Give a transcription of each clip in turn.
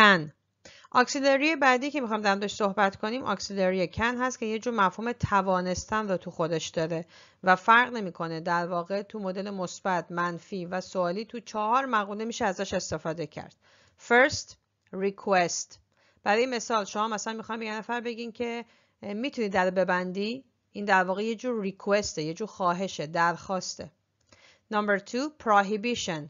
کن بعدی که میخوام در صحبت کنیم آکسیلری کن هست که یه جور مفهوم توانستن رو تو خودش داره و فرق نمیکنه در واقع تو مدل مثبت منفی و سوالی تو چهار مقوله میشه ازش استفاده کرد first request برای مثال شما مثلا میخوام یه نفر بگین که میتونی در ببندی این در واقع یه جور ریکوسته یه جور خواهشه درخواسته number two prohibition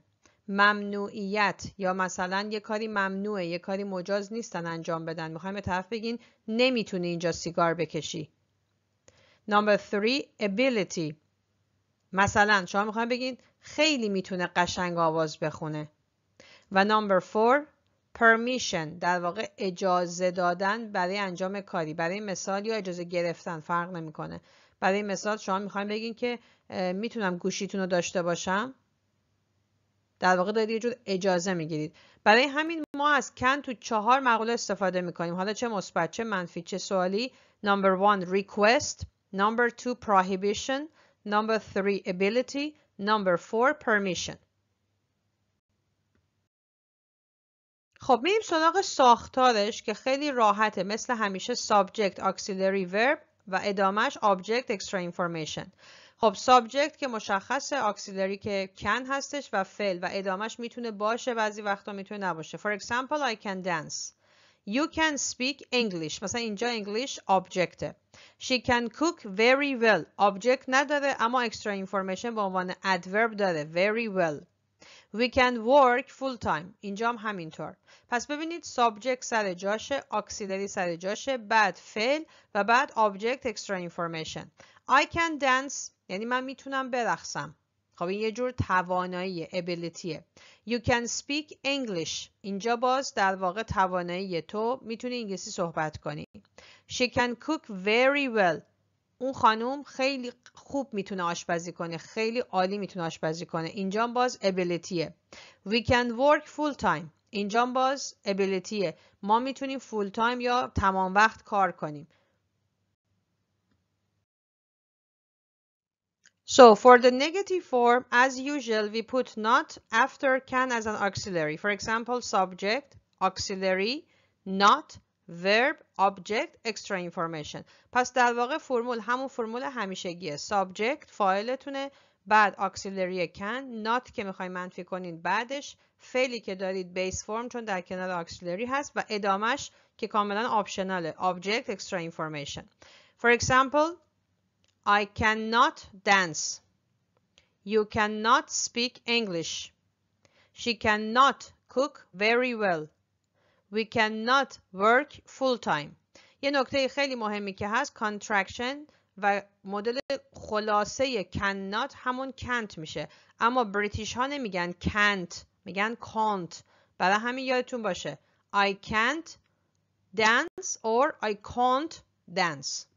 ممنوعیت یا مثلا یه کاری ممنوعه یه کاری مجاز نیستن انجام بدن میخوایم به طرف بگین نمیتونی اینجا سیگار بکشی Number three, ability. مثلا شما میخوایم بگین خیلی میتونه قشنگ آواز بخونه. و number four, permission. در واقع اجازه دادن برای انجام کاری. برای مثال یا اجازه گرفتن فرق نمیکنه. برای مثال شما میخوایم بگین که میتونم گوشیتون رو داشته باشم. در واقع دارید یه جور اجازه میگیرید برای همین ما از کن تو چهار مقوله استفاده میکنیم حالا چه مثبت چه منفی چه سوالی number one request number 2 prohibition number 3 ability number four permission خب میریم سراغ ساختارش که خیلی راحته مثل همیشه subject auxiliary verb و ادامهش object extra information خب سابجکت که مشخص اکسیلری که کن هستش و فعل و ادامش میتونه باشه بعضی وقتا میتونه نباشه for example I can dance You can speak English مثلا اینجا انگلیش آبجکته She can cook very well آبجکت نداره اما اکسترا اینفورمیشن به عنوان ادورب داره very well We can work full time. اینجا هم همینطور. پس ببینید subject سر جاشه. auxiliary سر جاشه. بعد fail و بعد object extra information. I can dance. یعنی من میتونم برقصم. خب این یه جور توانایی ابیلیتیه You can speak English اینجا باز در واقع توانایی تو میتونی انگلیسی صحبت کنی She can cook very well اون خانوم خیلی خوب میتونه آشپزی کنه خیلی عالی میتونه آشپزی کنه اینجا باز ابیلیتیه we can work full time اینجا باز ابیلیتیه ما میتونیم فول تایم یا تمام وقت کار کنیم So for the negative form, as usual, we put not after can as an auxiliary. For example, subject, auxiliary, not, verb object extra information پس در واقع فرمول همون فرمول همیشگیه subject فایلتونه بعد auxiliary can not که میخوای منفی کنین بعدش فعلی که دارید base form چون در کنار auxiliary هست و ادامش که کاملا optionale object extra information for example I cannot dance You cannot speak English She cannot cook very well We cannot work full time. یه نکته خیلی مهمی که هست contraction و مدل خلاصه cannot همون can't میشه اما بریتیش ها نمیگن can't میگن can't برای همین یادتون باشه I can't dance or I can't dance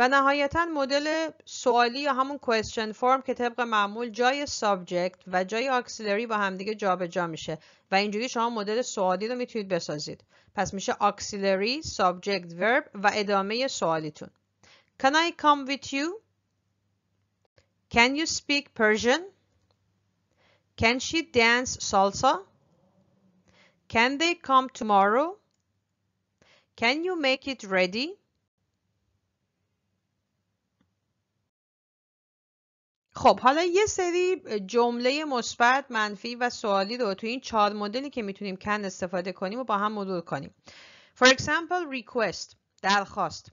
و نهایتا مدل سوالی یا همون question form که طبق معمول جای subject و جای auxiliary با همدیگه جابجا میشه و اینجوری شما مدل سوالی رو میتونید بسازید پس میشه auxiliary subject verb و ادامه سوالیتون Can I come with you? Can you speak Persian? Can she dance salsa? Can they come tomorrow? Can you make it ready? خب حالا یه سری جمله مثبت منفی و سوالی رو تو این چهار مدلی که میتونیم کن استفاده کنیم و با هم مرور کنیم For example request درخواست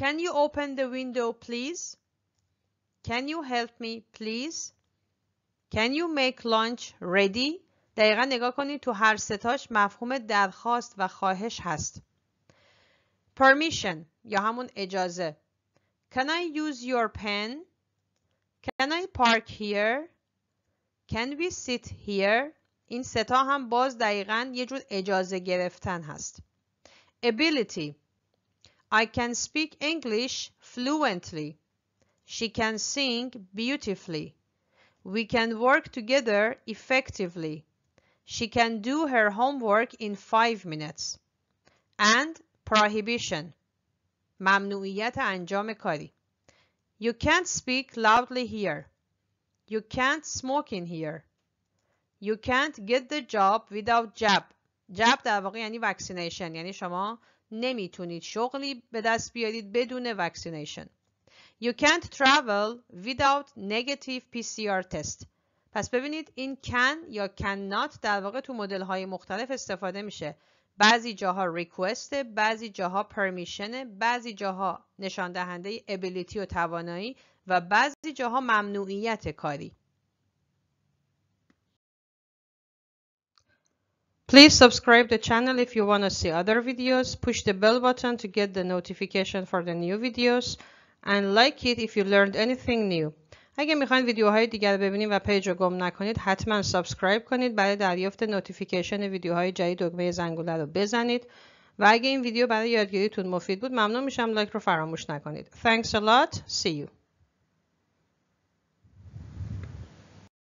Can you open the window please? Can you help me please? Can you make lunch ready? دقیقا نگاه کنید تو هر ستاش مفهوم درخواست و خواهش هست. Permission یا همون اجازه. Can I use your pen? Can I park here? Can we sit here? این ستا هم باز دقیقا یه جور اجازه گرفتن هست. Ability I can speak English fluently. She can sing beautifully. We can work together effectively. She can do her homework in five minutes. And prohibition. ممنوعیت انجام کاری. You can't speak loudly here. You can't smoke in here. You can't get the job without jab. jab در واقع یعنی وکسینیشن یعنی شما نمیتونید شغلی به دست بیارید بدون vaccination. You can't travel without negative PCR test. پس ببینید این can یا cannot در واقع تو مدل های مختلف استفاده میشه. بعضی جاها ریکوست بعضی جاها پرمیشن بعضی جاها نشان دهنده ابیلیتی و توانایی و بعضی جاها ممنوعیت کاری Please subscribe the channel if you want to see other videos. Push the bell button to get the notification for the new videos and like it if you learned anything new. اگه میخواین ویدیوهای دیگر رو ببینید و پیج رو گم نکنید حتما سابسکرایب کنید برای دریافت نوتیفیکیشن ویدیوهای جدید دکمه زنگوله رو بزنید و اگه این ویدیو برای یادگیریتون مفید بود ممنون میشم لایک رو فراموش نکنید. Thanks a lot. See you.